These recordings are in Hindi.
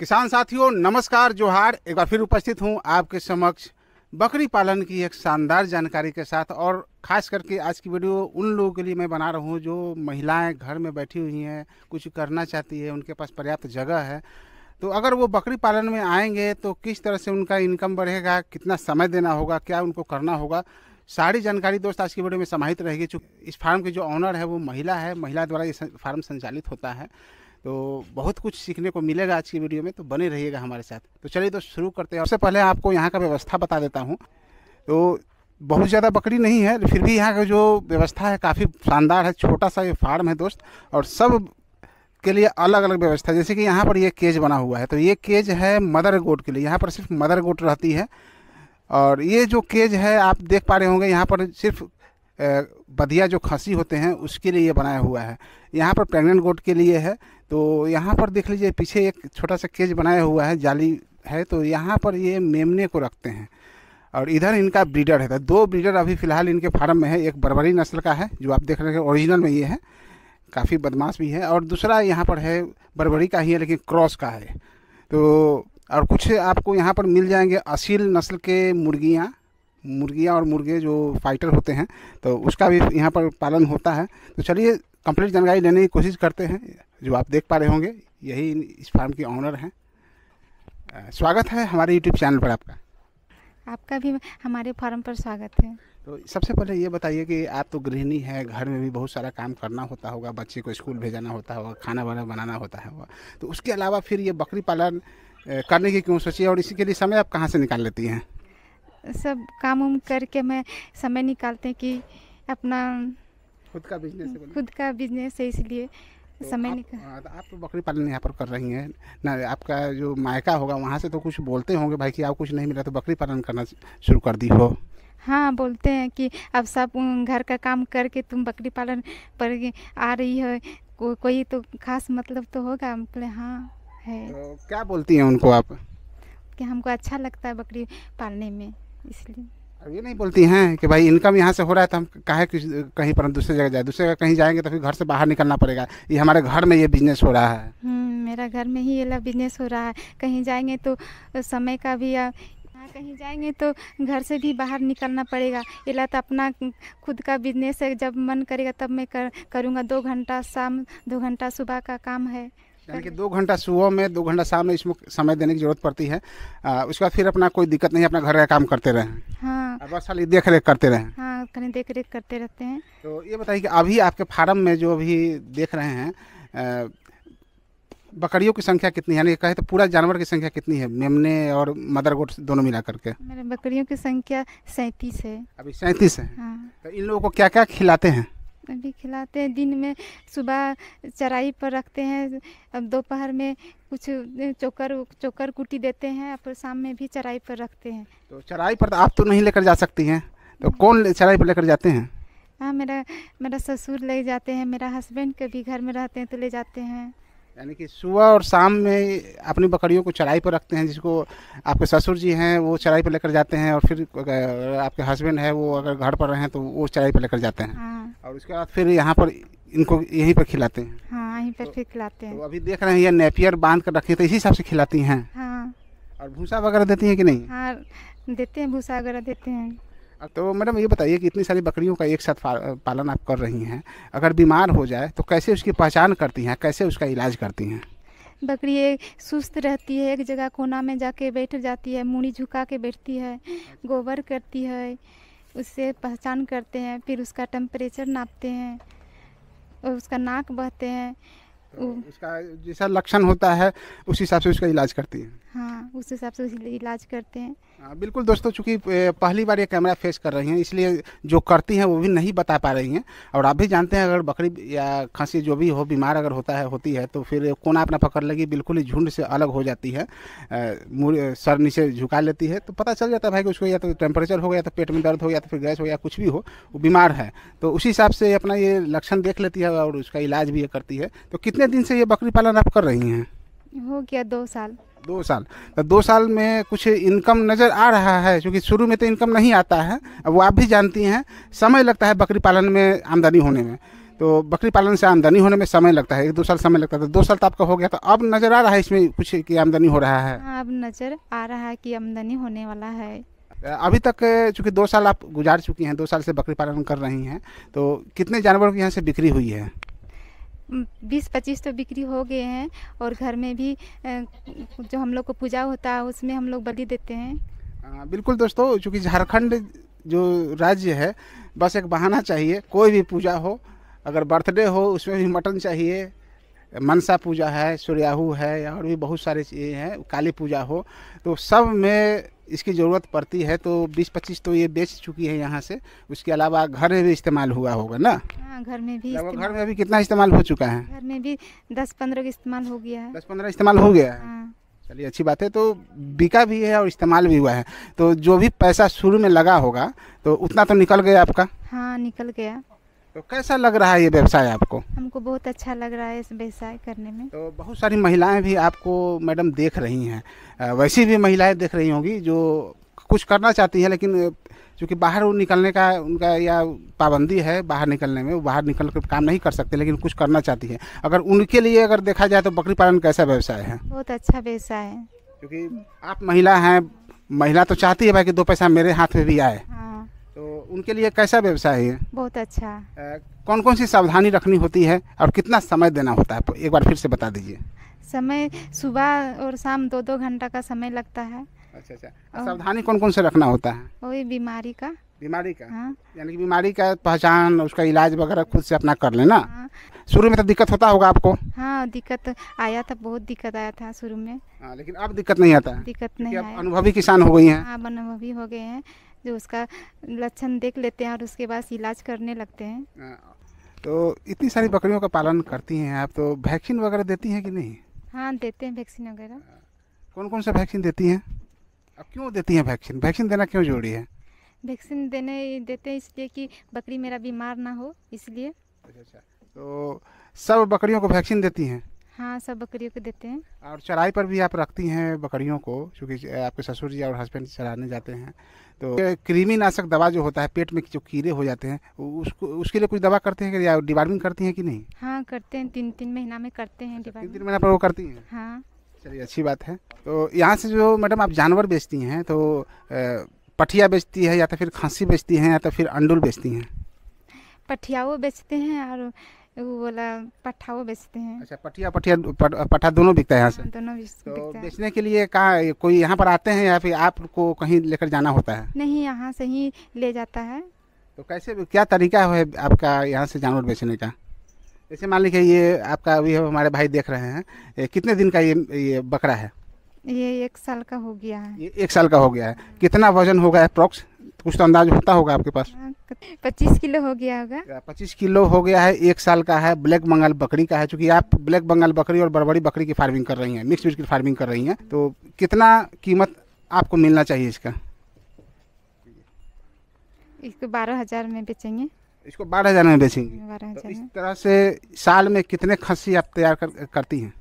किसान साथियों नमस्कार जोहार एक बार फिर उपस्थित हूँ आपके समक्ष बकरी पालन की एक शानदार जानकारी के साथ और खास करके आज की वीडियो उन लोगों के लिए मैं बना रहा हूँ जो महिलाएं घर में बैठी हुई हैं कुछ करना चाहती है उनके पास पर्याप्त जगह है तो अगर वो बकरी पालन में आएंगे तो किस तरह से उनका इनकम बढ़ेगा कितना समय देना होगा क्या उनको करना होगा सारी जानकारी दोस्त आज की वीडियो में समाहित रहेगी चूँकि इस फार्म के जो ऑनर है वो महिला है महिला द्वारा ये फार्म संचालित होता है तो बहुत कुछ सीखने को मिलेगा आज की वीडियो में तो बने रहिएगा हमारे साथ तो चलिए तो शुरू करते हैं सबसे पहले आपको यहाँ का व्यवस्था बता देता हूँ तो बहुत ज़्यादा बकरी नहीं है फिर भी यहाँ का जो व्यवस्था है काफ़ी शानदार है छोटा सा ये फार्म है दोस्त और सब के लिए अलग अलग व्यवस्था जैसे कि यहाँ पर ये केज बना हुआ है तो ये केज है मदर गोट के लिए यहाँ पर सिर्फ मदर गोट रहती है और ये जो केज है आप देख पा रहे होंगे यहाँ पर सिर्फ बधिया जो खसी होते हैं उसके लिए ये बनाया हुआ है यहाँ पर प्रेग्नेंट गोट के लिए है तो यहाँ पर देख लीजिए पीछे एक छोटा सा केज बनाया हुआ है जाली है तो यहाँ पर ये मेमने को रखते हैं और इधर इनका ब्रीडर है तो दो ब्रीडर अभी फ़िलहाल इनके फार्म में है एक बरबरी नस्ल का है जो आप देख रहे हैं ओरिजिनल में ये है काफ़ी बदमाश भी है और दूसरा यहाँ पर है बरबरी का ही है लेकिन क्रॉस का है तो और कुछ आपको यहाँ पर मिल जाएंगे असील नस्ल के मुर्गियाँ मुर्गियाँ और मुर्गे जो फाइटर होते हैं तो उसका भी यहाँ पर पालन होता है तो चलिए कंप्लीट जानकारी लेने की कोशिश करते हैं जो आप देख पा रहे होंगे यही इस फार्म के ऑनर हैं स्वागत है हमारे यूट्यूब चैनल पर आपका आपका भी हमारे फार्म पर स्वागत है तो सबसे पहले ये बताइए कि आप तो गृहिणी है घर में भी बहुत सारा काम करना होता होगा बच्चे को स्कूल भेजाना होता होगा खाना वाना बनाना होता होगा तो उसके अलावा फिर ये बकरी पालन करने की क्यों सोचिए और इसी के लिए समय आप कहाँ से निकाल लेती हैं सब काम उम करके मैं समय निकालते हैं कि अपना खुद का बिजनेस खुद का बिजनेस है इसलिए तो समय निकाल आप हाँ, तो बकरी पालन यहाँ पर कर रही हैं ना आपका जो मायका होगा वहाँ से तो कुछ बोलते होंगे भाई कि आप कुछ नहीं मिला तो बकरी पालन करना शुरू कर दी हो हाँ बोलते हैं कि अब सब घर का काम करके तुम बकरी पालन पर आ रही हो को, कोई तो खास मतलब तो होगा बोले हाँ है तो क्या बोलती हैं उनको आप कि हमको अच्छा लगता है बकरी पालने में इसलिए अब ये नहीं बोलती हैं कि भाई इनकम यहाँ से हो रहा है तो हम काहे कहीं पर दूसरी जगह जाए दूसरे जगह कहीं जाएंगे तो फिर घर से बाहर निकलना पड़ेगा ये हमारे घर में ये बिजनेस हो रहा है हम्म, मेरा घर में ही ये ला बिजनेस हो रहा है कहीं जाएंगे तो समय का भी आ, कहीं जाएंगे तो घर से भी बाहर निकलना पड़ेगा ये तो अपना खुद का बिजनेस है जब मन करेगा तब मैं कर, करूँगा दो घंटा शाम दो घंटा सुबह का काम है यानी कि दो घंटा सुबह में दो घंटा शाम में इसमें समय देने की जरूरत पड़ती है आ, उसके बाद फिर अपना कोई दिक्कत नहीं अपना घर का काम करते रहे हाँ देख रेख करते रहे हाँ देख रेख करते रहते हैं तो ये बताइए कि अभी आपके फार्म में जो अभी देख रहे हैं बकरियों की संख्या कितनी है यानी कहे तो पूरा जानवर की संख्या कितनी है मेमने और मदर गोट दोनों मिला करके मेरे बकरियों की संख्या सैंतीस है अभी सैंतीस है हाँ। तो इन लोगों को क्या क्या खिलाते हैं भी खिलाते हैं दिन में सुबह चराई पर रखते हैं अब दोपहर में कुछ चोकर चोकर कुटी देते हैं और शाम में भी चराई पर रखते हैं तो चराई पर तो आप तो नहीं लेकर जा सकती हैं तो कौन चराई पर लेकर जाते हैं हाँ मेरा मेरा ससुर ले जाते हैं मेरा हस्बैंड कभी घर में रहते हैं तो ले जाते हैं यानी कि सुबह और शाम में अपनी बकरियों को चराई पर रखते हैं जिसको आपके ससुर जी हैं वो चराई पर लेकर जाते हैं और फिर आपके हस्बैंड है वो अगर घर पर रहें तो वो चराई पर लेकर जाते हैं हाँ, और उसके बाद फिर यहाँ पर इनको यहीं पर खिलाते हैं हाँ यहीं पर तो, फिर खिलाते हैं तो अभी देख रहे हैं ये नेपियर बांध कर रखे तो इसी हिसाब से खिलाती हैं हाँ और भूसा वगैरह देती हैं कि नहीं हाँ देते हैं भूसा वगैरह देते हैं तो मैडम ये बताइए कि इतनी सारी बकरियों का एक साथ पालन आप कर रही हैं अगर बीमार हो जाए तो कैसे उसकी पहचान करती हैं कैसे उसका इलाज करती हैं बकरी सुस्त रहती है एक जगह कोना में जाके बैठ जाती है मुड़ी झुका के बैठती है गोबर करती है उससे पहचान करते हैं फिर उसका टेम्परेचर नापते हैं और उसका नाक बहते हैं तो उसका जैसा लक्षण होता है उस हिसाब से उसका इलाज करती हैं हाँ उस हिसाब से इलाज करते हैं आ, हाँ, बिल्कुल दोस्तों चूँकि पहली बार ये कैमरा फेस कर रही हैं इसलिए जो करती हैं वो भी नहीं बता पा रही हैं और आप भी जानते हैं अगर बकरी या खांसी जो भी हो बीमार अगर होता है होती है तो फिर कोना अपना पकड़ लगी बिल्कुल ही झुंड से अलग हो जाती है आ, सर नीचे झुका लेती है तो पता चल जाता है भाई कि उसको या तो टेम्परेचर हो गया तो पेट में दर्द हो या तो फिर गैस हो या कुछ भी हो वो बीमार है तो उसी हिसाब से अपना ये लक्षण देख लेती है और उसका इलाज भी ये करती है तो कितने दिन से ये बकरी पालन आप कर रही हैं हो गया दो साल दो साल तो दो साल में कुछ इनकम नज़र आ रहा है क्योंकि शुरू में तो इनकम नहीं आता है अब वो आप भी जानती हैं समय लगता है बकरी पालन में आमदनी होने में तो बकरी पालन से आमदनी होने में समय लगता है एक दो साल समय लगता था तो दो साल तो आपका हो गया तो अब नज़र आ रहा है इसमें कुछ की आमदनी हो रहा है हाँ, अब नज़र आ रहा है कि आमदनी होने वाला है अभी तक चूँकि दो साल आप गुजार चुकी हैं दो साल से बकरी पालन कर रही हैं तो कितने जानवरों की यहाँ से बिक्री हुई है बीस पच्चीस तो बिक्री हो गए हैं और घर में भी जो हम लोग को पूजा होता है उसमें हम लोग बलि देते हैं आ, बिल्कुल दोस्तों चूँकि झारखंड जो राज्य है बस एक बहाना चाहिए कोई भी पूजा हो अगर बर्थडे हो उसमें भी मटन चाहिए मनसा पूजा है सूर्याहू है और भी बहुत सारे चीज़ें हैं काली पूजा हो तो सब में इसकी ज़रूरत पड़ती है तो बीस पच्चीस तो ये बेच चुकी है यहाँ से उसके अलावा घर में भी इस्तेमाल हुआ होगा ना हाँ, घर में भी घर में भी कितना इस्तेमाल हो चुका है घर में भी दस पंद्रह का इस्तेमाल हो गया है दस पंद्रह इस्तेमाल हो गया है हाँ। चलिए अच्छी बात है तो बिका भी है और इस्तेमाल भी हुआ है तो जो भी पैसा शुरू में लगा होगा तो उतना तो निकल गया आपका हाँ निकल गया तो कैसा लग रहा है ये व्यवसाय आपको हमको बहुत अच्छा लग रहा है इस व्यवसाय करने में तो बहुत सारी महिलाएं भी आपको मैडम देख रही हैं वैसी भी महिलाएं देख रही होंगी जो कुछ करना चाहती हैं लेकिन चूँकि बाहर निकलने का उनका या पाबंदी है बाहर निकलने में वो बाहर निकल कर काम नहीं कर सकते लेकिन कुछ करना चाहती है अगर उनके लिए अगर देखा जाए तो बकरी पालन कैसा व्यवसाय है बहुत अच्छा व्यवसाय है क्योंकि आप महिला हैं महिला तो चाहती है भाई कि दो पैसा मेरे हाथ में भी आए हाँ। उनके लिए कैसा व्यवसाय है बहुत अच्छा कौन कौन सी सावधानी रखनी होती है और कितना समय देना होता है एक बार फिर से बता दीजिए समय सुबह और शाम दो दो घंटा का समय लगता है अच्छा अच्छा सावधानी कौन कौन से रखना होता है वही बीमारी का बीमारी का हाँ? यानी कि बीमारी का पहचान उसका इलाज वगैरह खुद से अपना कर लेना हाँ? शुरू में तो दिक्कत होता होगा आपको हाँ दिक्कत आया था बहुत दिक्कत आया था शुरू में हाँ, लेकिन अब दिक्कत नहीं आता दिक्कत नहीं अनुभवी किसान हो गई है हाँ, अब अनुभवी हो गए हैं जो उसका लक्षण देख लेते हैं और उसके बाद इलाज करने लगते हैं हाँ, तो इतनी सारी बकरियों का पालन करती हैं आप तो वैक्सीन वगैरह देती हैं कि नहीं हाँ देते हैं वैक्सीन वगैरह हाँ, कौन कौन सा वैक्सीन देती हैं अब क्यों देती हैं वैक्सीन वैक्सीन देना क्यों जरूरी है वैक्सीन देने देते हैं इसलिए कि बकरी मेरा बीमार ना हो इसलिए अच्छा अच्छा तो सब बकरियों को वैक्सीन देती हैं हाँ सब बकरियों को देते हैं और चराई पर भी आप रखती हैं बकरियों को क्योंकि आपके ससुर जी और हस्बैंड चराने जाते हैं तो कृमि नाशक दवा जो होता है पेट में जो कीड़े हो जाते हैं उसको उसके लिए कुछ दवा करते हैं या डिवार्मिंग करती हैं कि नहीं हाँ करते हैं तीन तीन महीना में करते हैं अच्छा, तीन तीन महीना पर वो करती हैं हाँ चलिए अच्छी बात है तो यहाँ से जो मैडम आप जानवर बेचती हैं तो पठिया बेचती है या तो फिर खांसी बेचती हैं या तो फिर अंडुल बेचती हैं वो बेचते हैं और तो बोला पट्ठा वो बेचते हैं अच्छा पटिया पटिया पट्ठा दोनों बिकता है यहाँ से दोनों तो बिकता तो बेचने के लिए कहाँ कोई यहाँ पर आते हैं या फिर आपको कहीं लेकर जाना होता है नहीं यहाँ से ही ले जाता है तो कैसे क्या तरीका है आपका यहाँ से जानवर बेचने का जैसे मान लीजिए ये आपका अभी हमारे भाई देख रहे हैं कितने दिन का ये ये बकरा है ये एक साल का हो गया है ये एक साल का हो गया है कितना वजन होगा अप्रोक्स कुछ तो अंदाज होता होगा आपके पास पच्चीस किलो हो गया होगा पच्चीस किलो हो गया है एक साल का है ब्लैक बंगाल बकरी का है चूंकि आप ब्लैक बंगाल बकरी और बड़बड़ी बकरी की फार्मिंग कर रही हैं मिक्स मिक्स की फार्मिंग कर रही हैं तो कितना कीमत आपको मिलना चाहिए इसका इसको बारह हजार में बेचेंगे इसको बारह हजार में बेचेंगे बारह तो हजार तो इस तरह से साल में कितने खस्सी आप तैयार कर, करती हैं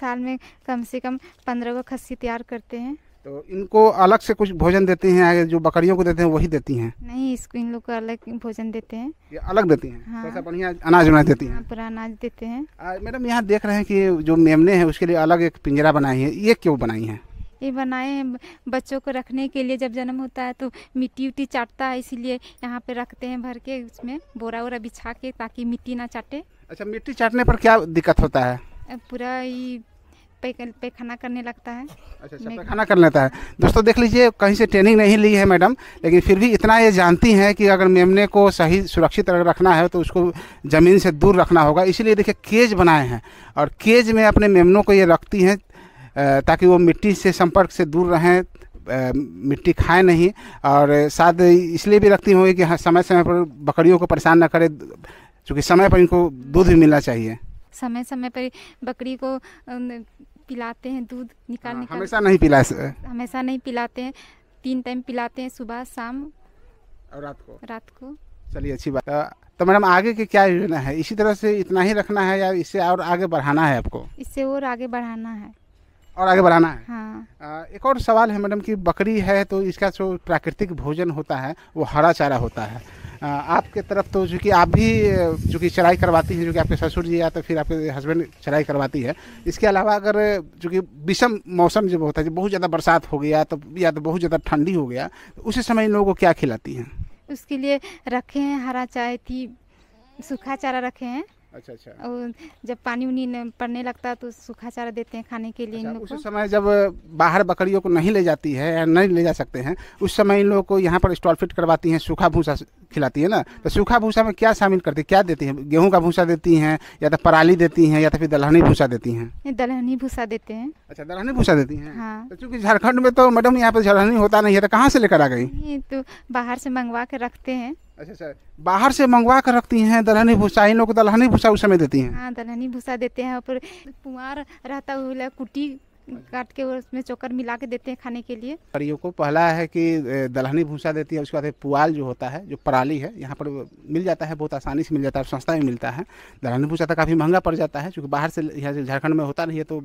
साल में कम से कम पंद्रह गो खस्सी तैयार करते हैं तो इनको अलग से कुछ भोजन देते हैं जो बकरियों को देते हैं वही देती हैं नहीं इसको इन लोग को अलग भोजन देते हैं ये अलग देती हैं हाँ, बढ़िया अनाज उनाज देती हैं हाँ, पूरा अनाज देते हैं मैडम यहाँ देख रहे हैं कि जो मेमने हैं उसके लिए अलग एक पिंजरा बनाई है ये क्यों बनाई है ये बनाए हैं बच्चों को रखने के लिए जब जन्म होता है तो मिट्टी उट्टी चाटता है इसीलिए यहाँ पे रखते हैं भर के उसमें बोरा वोरा बिछा के ताकि मिट्टी ना चाटे अच्छा मिट्टी चाटने पर क्या दिक्कत होता है पूरा पैखाना करने लगता है अच्छा अच्छा पैखाना कर लेता है दोस्तों देख लीजिए कहीं से ट्रेनिंग नहीं ली है मैडम लेकिन फिर भी इतना ये जानती हैं कि अगर मेमने को सही सुरक्षित रखना है तो उसको ज़मीन से दूर रखना होगा इसीलिए देखिए केज बनाए हैं और केज में अपने मेमनों को ये रखती हैं ताकि वो मिट्टी से संपर्क से दूर रहें मिट्टी खाए नहीं और साथ इसलिए भी रखती होंगी कि हाँ, समय समय पर बकरियों को परेशान न करे चूँकि समय पर इनको दूध भी मिलना चाहिए समय समय पर बकरी को पिलाते हैं दूध निकाल हाँ, निकाल हमेशा नहीं पिला हमेशा नहीं पिलाते हैं तीन टाइम पिलाते हैं सुबह शाम और रात को रात को चलिए अच्छी बात तो मैडम आगे की क्या योजना है इसी तरह से इतना ही रखना है या इससे और आगे बढ़ाना है आपको इससे और आगे बढ़ाना है और आगे बढ़ाना है हाँ। एक और सवाल है मैडम कि बकरी है तो इसका जो प्राकृतिक भोजन होता है वो हरा चारा होता है आपके तरफ तो चूँकि आप भी चूँकि चढ़ाई करवाती हैं जो कि आपके ससुर जी या तो फिर आपके हस्बैंड चढ़ाई करवाती है इसके अलावा अगर चूँकि विषम मौसम जब होता है जब बहुत ज़्यादा बरसात हो गया तो या तो बहुत ज़्यादा ठंडी हो गया तो उसी समय इन लोगों को क्या खिलाती हैं उसके लिए रखे हैं हरा चाय थी सूखा चारा रखे हैं अच्छा अच्छा और जब पानी उनी पड़ने लगता है तो सूखा चारा देते हैं खाने के लिए अच्छा, इन उस समय जब बाहर बकरियों को नहीं ले जाती है या नहीं ले जा सकते हैं उस समय इन लोगों को यहाँ पर स्टॉल फिट करवाती हैं सूखा भूसा खिलाती है ना तो सूखा भूसा में क्या शामिल करती है क्या देती है गेहूँ का भूसा देती हैं या तो पराली देती हैं या तो फिर दलहनी भूसा देती हैं दलहनी भूसा देते हैं अच्छा दलहनी भूसा देती हैं हाँ तो चूँकि झारखंड में तो मैडम यहाँ पर दलहनी होता नहीं है तो कहाँ से लेकर आ गई तो बाहर से मंगवा के रखते हैं अच्छा सर अच्छा। बाहर से मंगवा कर रखती हैं दलहनी भूसा इन लोग को दलहनी भूसा उस समय देती हैं हाँ दलहनी भूसा देते हैं और पुआर रहता हुआ कुटी काट के उसमें चोकर मिला के देते हैं खाने के लिए परियों को पहला है कि दलहनी भूसा देती है उसके बाद पुआल जो होता है जो पराली है यहाँ पर मिल जाता है बहुत आसानी से मिल जाता है सस्ता भी मिलता है दलहनी भूसा तो काफ़ी महंगा पड़ जाता है क्योंकि बाहर से यहाँ से झारखंड में होता नहीं है तो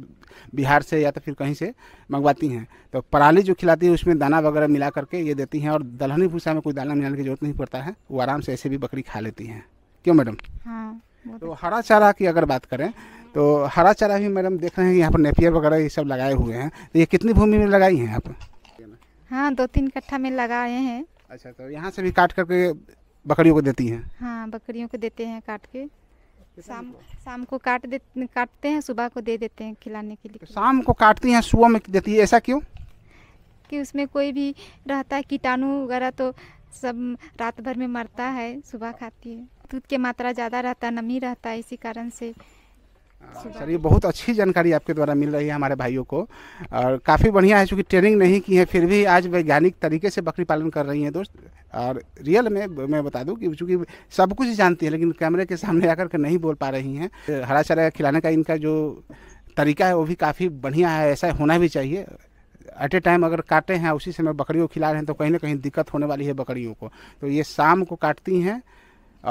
बिहार से या तो फिर कहीं से मंगवाती हैं तो पराली जो खिलाती है उसमें दाना वगैरह मिला करके ये देती हैं और दलहनी भूसा में कोई दाना मिलाने की जरूरत नहीं पड़ता है वो आराम से ऐसे भी बकरी खा लेती हैं क्यों मैडम हाँ तो, तो हरा चारा की अगर बात करें तो हरा चारा भी मैडम देख रहे हैं यहाँ पर नेपियर वगैरह ये सब लगाए हुए हैं तो ये कितनी भूमि में लगाई हैं आप हाँ दो तीन कट्ठा में लगाए हैं अच्छा तो यहाँ से भी काट करके बकरियों को देती हैं हाँ बकरियों को देते हैं काट के शाम शाम को काट दे काटते हैं सुबह को दे देते हैं खिलाने के लिए तो शाम को काटती हैं सुबह में देती है ऐसा क्यों कि उसमें कोई भी रहता है कीटाणु वगैरह तो सब रात भर में मरता है सुबह खाती है दूध की मात्रा ज़्यादा रहता है नमी रहता है इसी कारण से हाँ, सर ये बहुत अच्छी जानकारी आपके द्वारा मिल रही है हमारे भाइयों को और काफ़ी बढ़िया है चूँकि ट्रेनिंग नहीं की है फिर भी आज वैज्ञानिक तरीके से बकरी पालन कर रही हैं दोस्त और रियल में मैं बता दूं कि चूँकि सब कुछ जानती है लेकिन कैमरे के सामने आकर के नहीं बोल पा रही हैं हरा चारा खिलाने का इनका जो तरीका है वो भी काफ़ी बढ़िया है ऐसा होना भी चाहिए एट ए टाइम अगर काटे हैं उसी समय बकरियों को खिला रहे हैं तो कहीं ना कहीं दिक्कत होने वाली है बकरियों को तो ये शाम को काटती हैं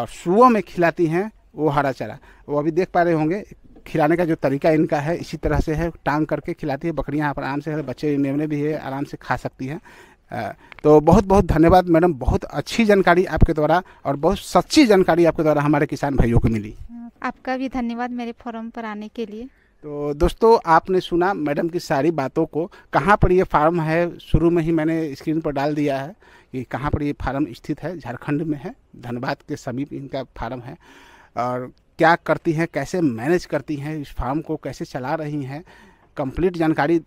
और सुबह में खिलाती हैं वो हरा चारा वो अभी देख पा रहे होंगे खिलाने का जो तरीका इनका है इसी तरह से है टांग करके खिलाती है बकरियाँ यहाँ पर आराम से बच्चे मेमने भी है आराम से खा सकती हैं तो बहुत बहुत धन्यवाद मैडम बहुत अच्छी जानकारी आपके द्वारा और बहुत सच्ची जानकारी आपके द्वारा हमारे किसान भाइयों को मिली आपका भी धन्यवाद मेरे फॉर्म पर आने के लिए तो दोस्तों आपने सुना मैडम की सारी बातों को कहाँ पर ये फार्म है शुरू में ही मैंने स्क्रीन पर डाल दिया है कि कहाँ पर ये फार्म स्थित है झारखंड में है धनबाद के समीप इनका फार्म है और क्या करती हैं कैसे मैनेज करती हैं इस फार्म को कैसे चला रही हैं कंप्लीट जानकारी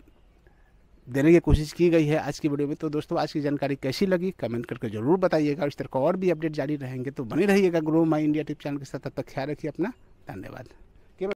देने की कोशिश की गई है आज की वीडियो में तो दोस्तों आज की जानकारी कैसी लगी कमेंट करके जरूर बताइएगा इस तरह का और भी अपडेट जारी रहेंगे तो बने रहिएगा grow my India tip channel के साथ तब तक ख्याल रखिए अपना धन्यवाद